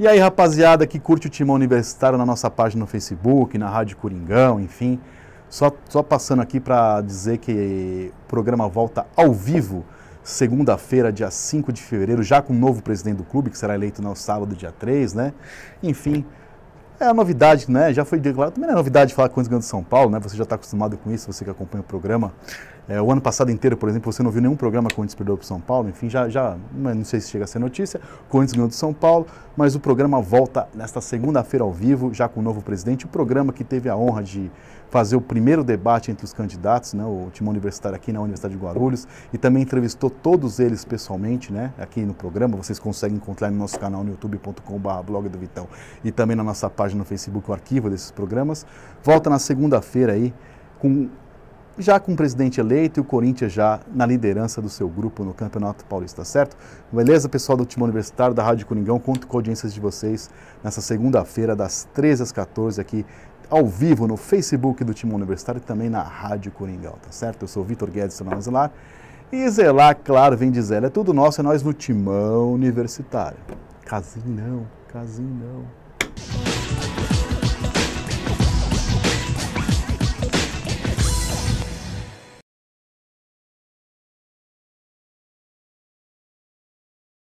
E aí, rapaziada que curte o Timão Universitário na nossa página no Facebook, na Rádio Coringão, enfim. Só, só passando aqui para dizer que o programa volta ao vivo, segunda-feira, dia 5 de fevereiro, já com o novo presidente do clube, que será eleito no sábado, dia 3, né? Enfim, é a novidade, né? Já foi declarado. Também não é novidade falar com os grandes de São Paulo, né? Você já está acostumado com isso, você que acompanha o programa. É, o ano passado inteiro, por exemplo, você não viu nenhum programa Corinthians perdeu para do São Paulo. Enfim, já, já não sei se chega a ser notícia. Corinthians ganhou do São Paulo, mas o programa volta nesta segunda-feira ao vivo, já com o novo presidente. O programa que teve a honra de fazer o primeiro debate entre os candidatos, né, o Timão universitário aqui na Universidade de Guarulhos, e também entrevistou todos eles pessoalmente, né, aqui no programa. Vocês conseguem encontrar no nosso canal no youtube.com.br blog do Vitão e também na nossa página no Facebook o arquivo desses programas. Volta na segunda-feira aí com já com o presidente eleito e o Corinthians já na liderança do seu grupo no Campeonato Paulista, certo? Beleza, pessoal do Timão Universitário, da Rádio Coringão, conto com audiências de vocês nessa segunda-feira, das 13 às 14 aqui ao vivo no Facebook do Timão Universitário e também na Rádio Coringão, tá certo? Eu sou o Vitor Guedes, seu nome Zelar. E Zelar, claro, vem de É tudo nosso, é nós no Timão Universitário. Casim não, casim não.